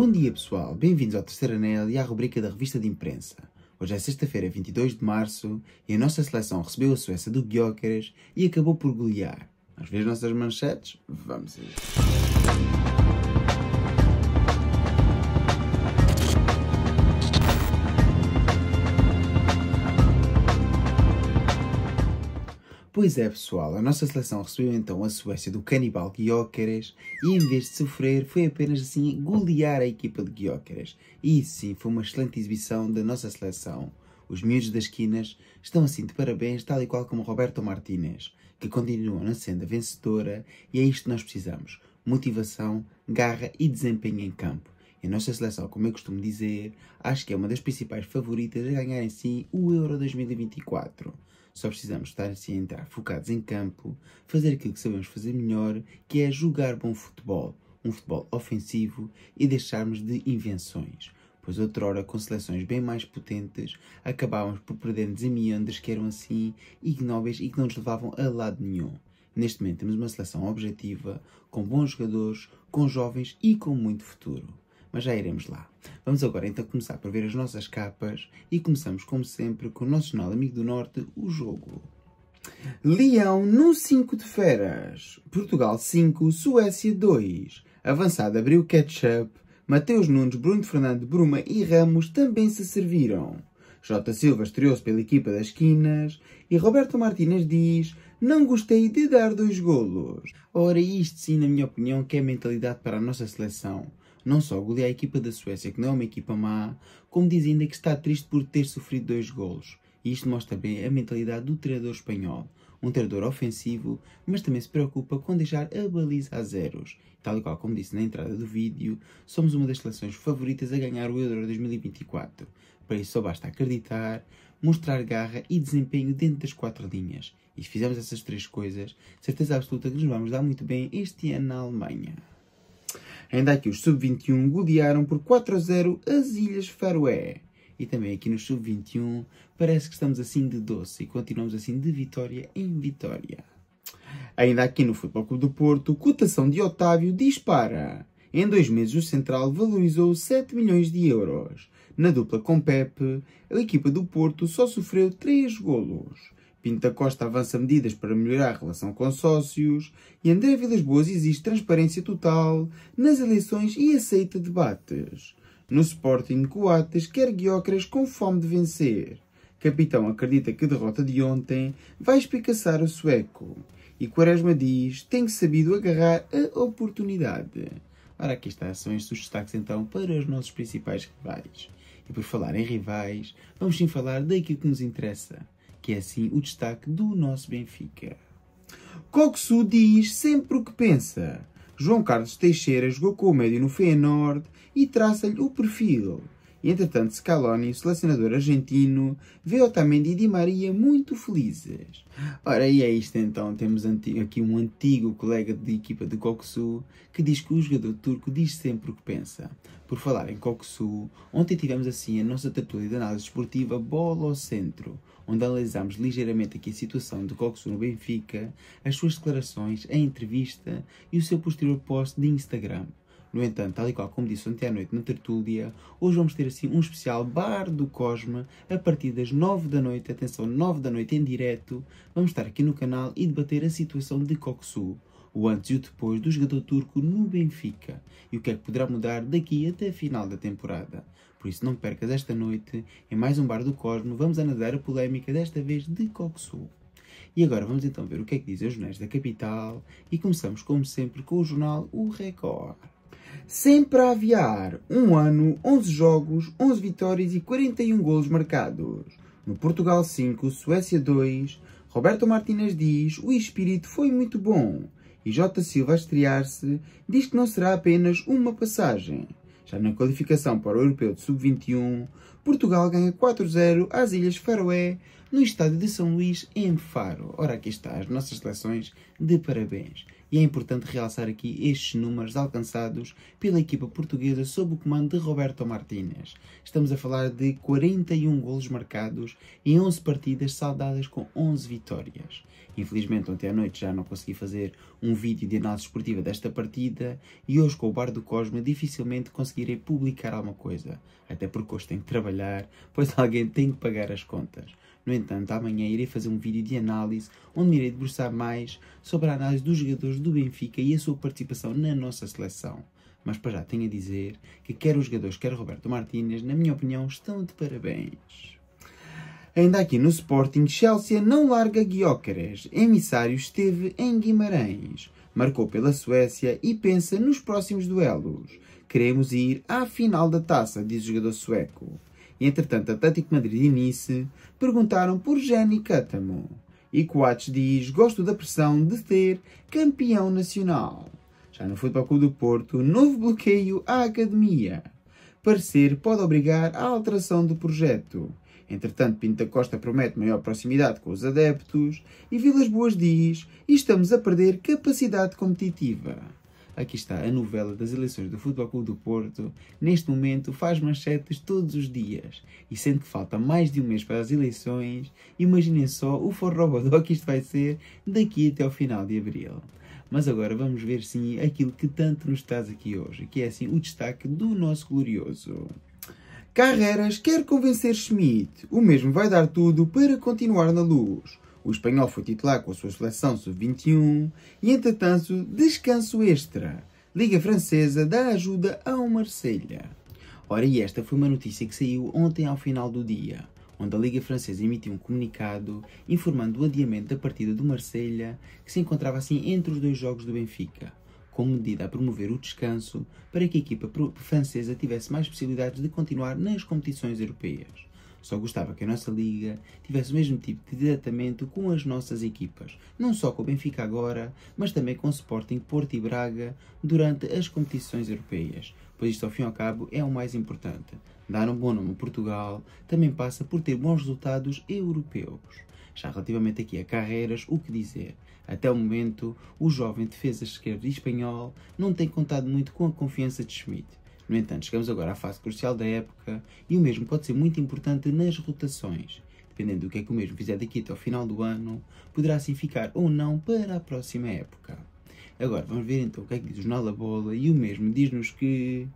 Bom dia pessoal, bem-vindos ao Terceiro Anel e à rubrica da revista de imprensa. Hoje é sexta-feira, 22 de março, e a nossa seleção recebeu a Suécia do Gyökeres e acabou por golear. Às vezes nossas manchetes? Vamos aí. Pois é, pessoal, a nossa seleção recebeu então a Suécia do canibal Guióqueres e em vez de sofrer, foi apenas assim golear a equipa de Guióqueres. E isso sim, foi uma excelente exibição da nossa seleção. Os miúdos das esquinas estão assim de parabéns, tal e qual como Roberto Martínez, que continua na senda vencedora e é isto que nós precisamos. Motivação, garra e desempenho em campo. E a nossa seleção, como eu costumo dizer, acho que é uma das principais favoritas a ganhar em si o Euro 2024. Só precisamos estar assim a entrar focados em campo, fazer aquilo que sabemos fazer melhor, que é jogar bom futebol, um futebol ofensivo e deixarmos de invenções. Pois outrora, com seleções bem mais potentes, acabávamos por perder desemiandas que eram assim ignóbeis e que não nos levavam a lado nenhum. Neste momento temos uma seleção objetiva, com bons jogadores, com jovens e com muito futuro mas já iremos lá. Vamos agora então começar por ver as nossas capas e começamos, como sempre, com o nosso jornal Amigo do Norte, o jogo. Leão no 5 de Feras, Portugal 5, Suécia 2. Avançado abriu ketchup, Mateus Nunes, Bruno Fernando, Bruma e Ramos também se serviram. J. Silva estreou-se pela equipa das quinas e Roberto Martínez diz não gostei de dar dois golos. Ora, isto sim, na minha opinião, que é a mentalidade para a nossa seleção. Não só goleia é a equipa da Suécia, que não é uma equipa má, como diz ainda que está triste por ter sofrido dois golos. E isto mostra bem a mentalidade do treinador espanhol. Um treinador ofensivo, mas também se preocupa com deixar a baliza a zeros. Tal e qual como disse na entrada do vídeo, somos uma das seleções favoritas a ganhar o Euro 2024. Para isso só basta acreditar, mostrar garra e desempenho dentro das quatro linhas. E se fizermos essas três coisas, certeza absoluta que nos vamos dar muito bem este ano na Alemanha. Ainda aqui os sub-21 golearam por 4 a 0 as Ilhas Faroé. E também aqui no sub-21 parece que estamos assim de doce e continuamos assim de vitória em vitória. Ainda aqui no Futebol Clube do Porto, cotação de Otávio dispara. Em dois meses o Central valorizou 7 milhões de euros. Na dupla com Pepe, a equipa do Porto só sofreu 3 golos. Pinta Costa avança medidas para melhorar a relação com sócios e André Vilas Boas exige transparência total nas eleições e aceita debates. No Sporting, Coates quer Guiocres com fome de vencer. Capitão acredita que a derrota de ontem vai espicaçar o sueco. E Quaresma diz, tem sabido agarrar a oportunidade. Ora, aqui está, são estes os destaques então para os nossos principais rivais. E por falar em rivais, vamos sim falar daquilo que nos interessa que é assim o destaque do nosso Benfica. Coxu diz sempre o que pensa. João Carlos Teixeira jogou com o médio no Feyenoord e traça-lhe o perfil. Entretanto, Scaloni, o selecionador argentino, vê Otamendi e Di Maria muito felizes. Ora, e é isto então. Temos aqui um antigo colega de equipa de Koksu que diz que o jogador turco diz sempre o que pensa. Por falar em Koksu, ontem tivemos assim a nossa tatuagem de análise esportiva Bola ao Centro, onde analisámos ligeiramente aqui a situação de Koksu no Benfica, as suas declarações, a entrevista e o seu posterior post de Instagram. No entanto, tal e qual como disse ontem à noite na tertúlia, hoje vamos ter assim um especial Bar do Cosme a partir das 9 da noite, atenção, 9 da noite em direto. Vamos estar aqui no canal e debater a situação de Coxu, o antes e o depois do jogador turco no Benfica e o que é que poderá mudar daqui até a final da temporada. Por isso, não percas esta noite, em mais um Bar do Cosmo, vamos analisar a polémica desta vez de Coxu. E agora vamos então ver o que é que dizem os jornais da capital e começamos, como sempre, com o jornal O Record sempre a aviar. Um ano, 11 jogos, 11 vitórias e 41 golos marcados. No Portugal 5, Suécia 2, Roberto Martínez diz o espírito foi muito bom. E J. Silva a estrear-se diz que não será apenas uma passagem. Já na qualificação para o Europeu de Sub-21, Portugal ganha 4-0 às Ilhas Faroé, no estádio de São Luís, em Faro. Ora, aqui está, as nossas seleções de parabéns e é importante realçar aqui estes números alcançados pela equipa portuguesa sob o comando de Roberto Martínez. Estamos a falar de 41 golos marcados em 11 partidas saldadas com 11 vitórias. Infelizmente, ontem à noite já não consegui fazer um vídeo de análise esportiva desta partida e hoje com o Bar do Cosme dificilmente conseguirei publicar alguma coisa, até porque hoje tenho que trabalhar, pois alguém tem que pagar as contas. No entanto, amanhã irei fazer um vídeo de análise onde irei debruçar mais sobre a análise dos jogadores do Benfica e a sua participação na nossa seleção. Mas para já tenho a dizer que quer os jogadores, quer Roberto Martínez, na minha opinião, estão de parabéns. Ainda aqui no Sporting, Chelsea não larga Guiócares. Emissário esteve em Guimarães. Marcou pela Suécia e pensa nos próximos duelos. Queremos ir à final da taça, diz o jogador sueco. Entretanto, Atlético Madrid e Nice perguntaram por Jenny Cátamo. E Coates diz: Gosto da pressão de ter campeão nacional. Já no Futebol Clube do Porto, novo bloqueio à academia. Parecer pode obrigar à alteração do projeto. Entretanto, Pinta Costa promete maior proximidade com os adeptos e Vilas Boas diz: Estamos a perder capacidade competitiva. Aqui está a novela das eleições do Futebol Clube do Porto. Neste momento faz manchetes todos os dias. E sendo que falta mais de um mês para as eleições, imaginem só o forrobodó que isto vai ser daqui até ao final de abril. Mas agora vamos ver sim aquilo que tanto nos traz aqui hoje, que é assim o destaque do nosso glorioso. Carreiras quer convencer Schmidt, o mesmo vai dar tudo para continuar na luz. O espanhol foi titular com a sua seleção sub-21 e, entretanto, descanso extra. Liga Francesa dá ajuda ao Marselha. Ora, e esta foi uma notícia que saiu ontem ao final do dia, onde a Liga Francesa emitiu um comunicado informando o adiamento da partida do Marselha, que se encontrava assim entre os dois jogos do Benfica, como medida a promover o descanso para que a equipa francesa tivesse mais possibilidades de continuar nas competições europeias. Só gostava que a nossa liga tivesse o mesmo tipo de tratamento com as nossas equipas, não só com o Benfica agora, mas também com o Sporting Porto e Braga durante as competições europeias, pois isto ao fim e ao cabo é o mais importante. Dar um bom nome a Portugal também passa por ter bons resultados europeus. Já relativamente aqui a carreiras, o que dizer? Até o momento, o jovem defesa esquerdo espanhol não tem contado muito com a confiança de Schmidt, no entanto, chegamos agora à fase crucial da época e o mesmo pode ser muito importante nas rotações. Dependendo do que é que o mesmo fizer daqui até ao final do ano, poderá assim ficar ou não para a próxima época. Agora, vamos ver então o que é que diz o Jornal da Bola e o mesmo diz-nos que...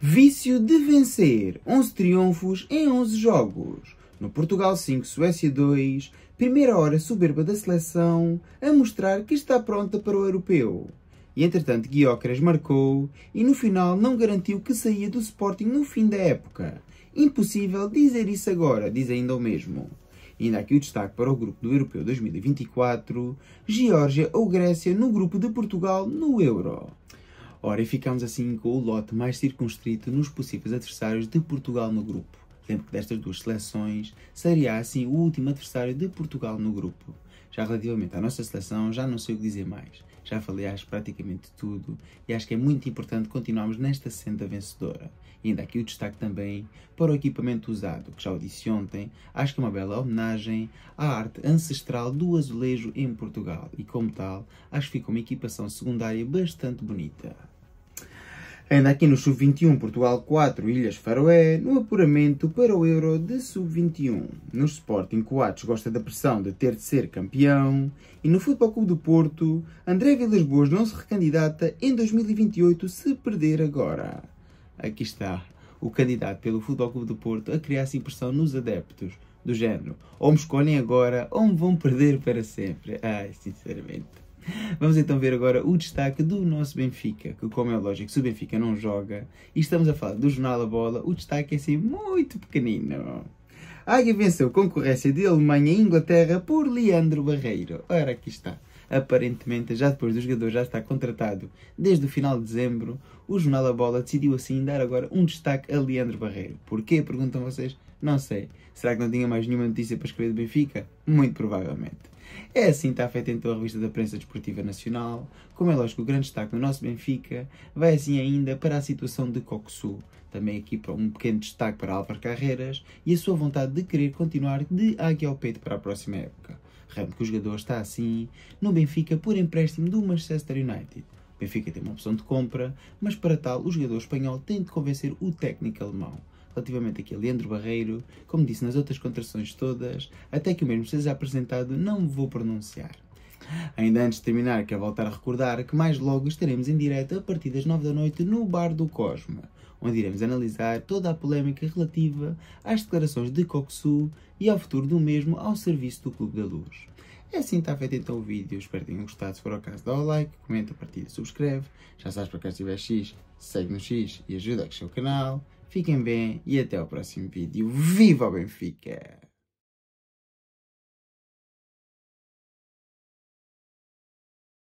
Vício de vencer. 11 triunfos em 11 jogos. No Portugal 5, Suécia 2. Primeira hora soberba da seleção a mostrar que está pronta para o europeu. E entretanto, Guiócaras marcou e no final não garantiu que saía do Sporting no fim da época. Impossível dizer isso agora, diz ainda o mesmo. E ainda aqui o destaque para o grupo do Europeu 2024, Geórgia ou Grécia no grupo de Portugal no Euro. Ora, e ficamos assim com o lote mais circunscrito nos possíveis adversários de Portugal no grupo. Lembro que destas duas seleções seria assim o último adversário de Portugal no grupo. Já relativamente à nossa seleção, já não sei o que dizer mais. Já falei, acho, praticamente tudo e acho que é muito importante continuarmos nesta senda vencedora. E ainda aqui o destaque também para o equipamento usado, que já o disse ontem, acho que é uma bela homenagem à arte ancestral do azulejo em Portugal e, como tal, acho que fica uma equipação secundária bastante bonita. Ainda aqui no Sub-21, Portugal 4, Ilhas Faroé, no apuramento para o Euro de Sub-21. No Sporting, Coates gosta da pressão de ter de ser campeão. E no Futebol Clube do Porto, André Vilas Boas não se recandidata em 2028 se perder agora. Aqui está o candidato pelo Futebol Clube do Porto a criar-se impressão nos adeptos do género. Ou me escolhem agora ou me vão perder para sempre. Ai, sinceramente. Vamos então ver agora o destaque do nosso Benfica, que como é lógico, se o Benfica não joga, e estamos a falar do jornal da Bola, o destaque é assim muito pequenino. A Águia venceu concorrência de Alemanha e Inglaterra por Leandro Barreiro. Ora, aqui está. Aparentemente, já depois do jogador já estar contratado desde o final de dezembro, o jornal da Bola decidiu assim dar agora um destaque a Leandro Barreiro. Porquê? Perguntam vocês. Não sei. Será que não tinha mais nenhuma notícia para escrever do Benfica? Muito provavelmente. É assim que está feita então a revista da Prensa Desportiva Nacional. Como é lógico, o grande destaque no nosso Benfica vai assim ainda para a situação de Coxu. Também aqui para um pequeno destaque para Álvaro Carreiras e a sua vontade de querer continuar de águia ao peito para a próxima época. Ramo que o jogador está assim no Benfica por empréstimo do Manchester United. O Benfica tem uma opção de compra, mas para tal o jogador espanhol tem de convencer o técnico alemão relativamente aqui a Leandro Barreiro, como disse nas outras contrações todas, até que o mesmo seja apresentado, não me vou pronunciar. Ainda antes de terminar, quero voltar a recordar que mais logo estaremos em direto a partir das 9 da noite no Bar do Cosmo, onde iremos analisar toda a polémica relativa às declarações de Coxu e ao futuro do mesmo ao serviço do Clube da Luz. É assim que está feito então o vídeo, espero que tenham gostado, se for o caso dá o like, comenta, partilha, subscreve. já sabes para cá se X, segue no X e ajuda a crescer o canal, Fiquem bem e até o próximo vídeo. Viva o Benfica!